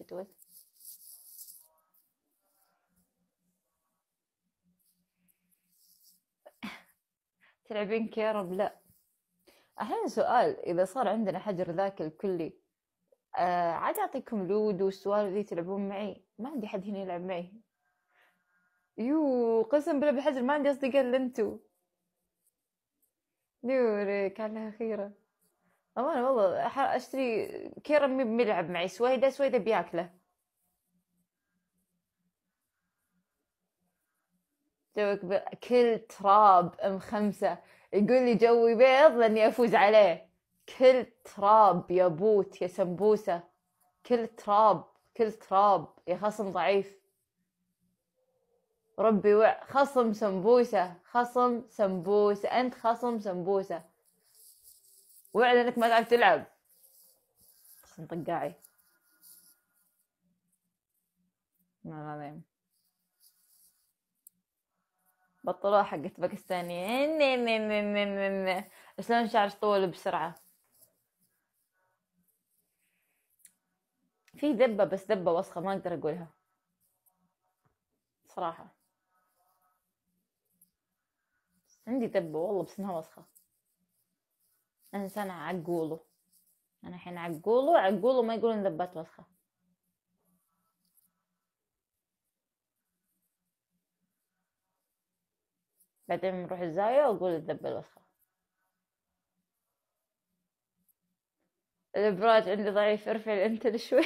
الجدول تلعبين كيرب لا الحين سؤال إذا صار عندنا حجر ذاك الكلي آه عاد أعطيكم لود والسوالف ذي تلعبون معي ما عندي حد هنا يلعب معي يو قسم بالله بالحجر ما عندي أصدقاء إلا أنتو دورك على خيره أمانة والله أشتري كيرم بملعب معي سويدة سويدة بياكله جوك كل تراب ام خمسة يقول لي جوي بيض لاني افوز عليه كل تراب يا بوت يا سمبوسة كل تراب كل تراب يا خصم ضعيف ربي وع خصم سمبوسة خصم سمبوسة انت خصم سمبوسة وعلى انك ما تعرف تلعب طقاعي والله العظيم بطلوها حقت باكستاني شلون شعر طول بسرعة في دبة بس دبة وسخة ما أقدر أقولها صراحة عندي دبة والله بس إنها وسخة انسان انا عقوله انا الحين عقوله عقوله ما يقولون ذبات وسخه بعدين بنروح الزاوية وأقول الذبة الوسخة الإبراج عندي ضعيف ارفع الانتل شوي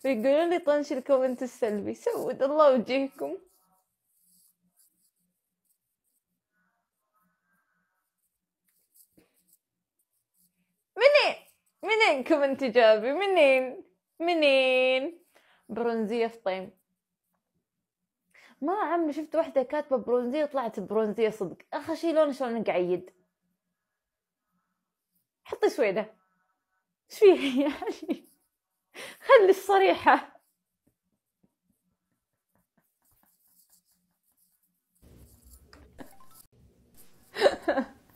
فيقولون لي طنش الكومنت السلبي سود الله وجيهكم منين منين كومنت ايجابي منين منين برونزيه في طيم ما عم شفت وحده كاتبه برونزيه طلعت برونزيه صدق اخر شي لون شلون قعيد حطي سويده ايش فيه يعني خلي الصريحة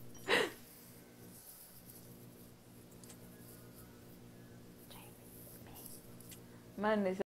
ما